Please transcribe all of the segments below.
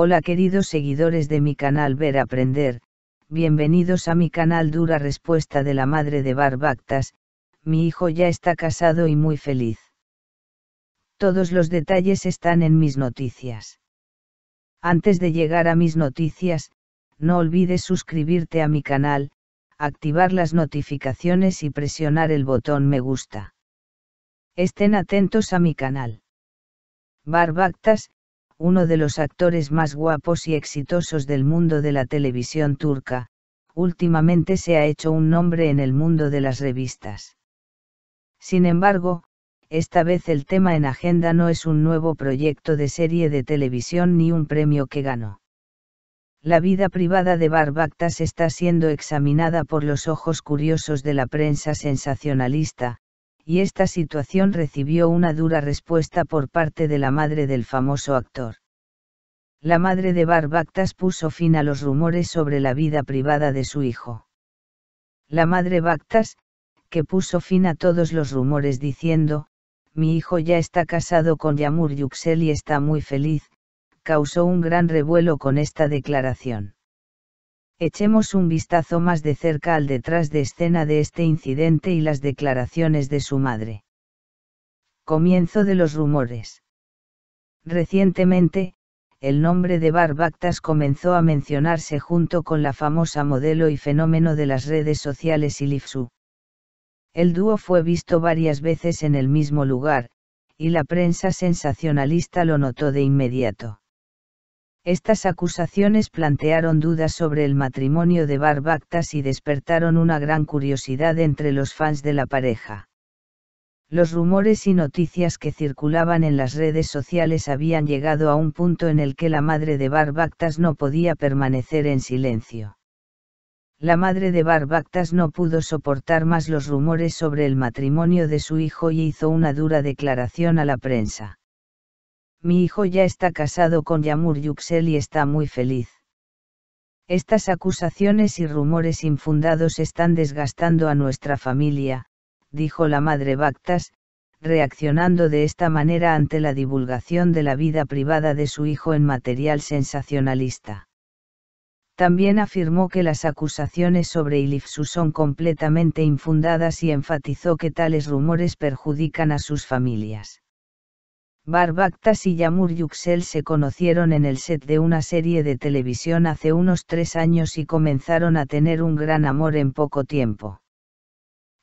Hola queridos seguidores de mi canal Ver Aprender, bienvenidos a mi canal Dura Respuesta de la Madre de Barbactas, mi hijo ya está casado y muy feliz. Todos los detalles están en mis noticias. Antes de llegar a mis noticias, no olvides suscribirte a mi canal, activar las notificaciones y presionar el botón me gusta. Estén atentos a mi canal. Barbactas, uno de los actores más guapos y exitosos del mundo de la televisión turca, últimamente se ha hecho un nombre en el mundo de las revistas. Sin embargo, esta vez el tema en agenda no es un nuevo proyecto de serie de televisión ni un premio que ganó. La vida privada de Barbactas está siendo examinada por los ojos curiosos de la prensa sensacionalista, y esta situación recibió una dura respuesta por parte de la madre del famoso actor. La madre de Barbactas puso fin a los rumores sobre la vida privada de su hijo. La madre Bactas, que puso fin a todos los rumores diciendo, mi hijo ya está casado con Yamur Yuxel y está muy feliz, causó un gran revuelo con esta declaración. Echemos un vistazo más de cerca al detrás de escena de este incidente y las declaraciones de su madre. Comienzo de los rumores. Recientemente, el nombre de Barbactas comenzó a mencionarse junto con la famosa modelo y fenómeno de las redes sociales Ilifsu. El dúo fue visto varias veces en el mismo lugar, y la prensa sensacionalista lo notó de inmediato. Estas acusaciones plantearon dudas sobre el matrimonio de Barbactas y despertaron una gran curiosidad entre los fans de la pareja. Los rumores y noticias que circulaban en las redes sociales habían llegado a un punto en el que la madre de Barbactas no podía permanecer en silencio. La madre de Barbactas no pudo soportar más los rumores sobre el matrimonio de su hijo y hizo una dura declaración a la prensa mi hijo ya está casado con Yamur Yuxel y está muy feliz. Estas acusaciones y rumores infundados están desgastando a nuestra familia, dijo la madre Bactas, reaccionando de esta manera ante la divulgación de la vida privada de su hijo en material sensacionalista. También afirmó que las acusaciones sobre Ilifsu son completamente infundadas y enfatizó que tales rumores perjudican a sus familias. Barbaktas y Yamur Yuxel se conocieron en el set de una serie de televisión hace unos tres años y comenzaron a tener un gran amor en poco tiempo.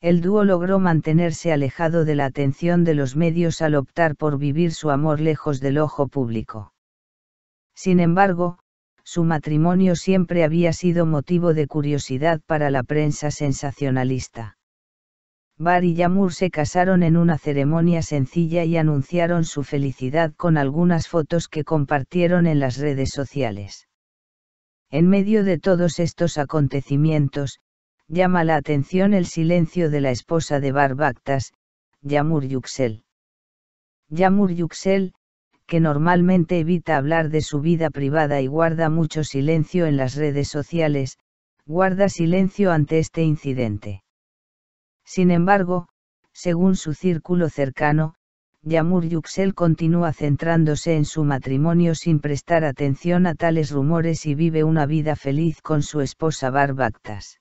El dúo logró mantenerse alejado de la atención de los medios al optar por vivir su amor lejos del ojo público. Sin embargo, su matrimonio siempre había sido motivo de curiosidad para la prensa sensacionalista. Bar y Yamur se casaron en una ceremonia sencilla y anunciaron su felicidad con algunas fotos que compartieron en las redes sociales. En medio de todos estos acontecimientos, llama la atención el silencio de la esposa de Bar Bactas, Yamur Yuxel. Yamur Yuxel, que normalmente evita hablar de su vida privada y guarda mucho silencio en las redes sociales, guarda silencio ante este incidente. Sin embargo, según su círculo cercano, Yamur Yuxel continúa centrándose en su matrimonio sin prestar atención a tales rumores y vive una vida feliz con su esposa Barbactas.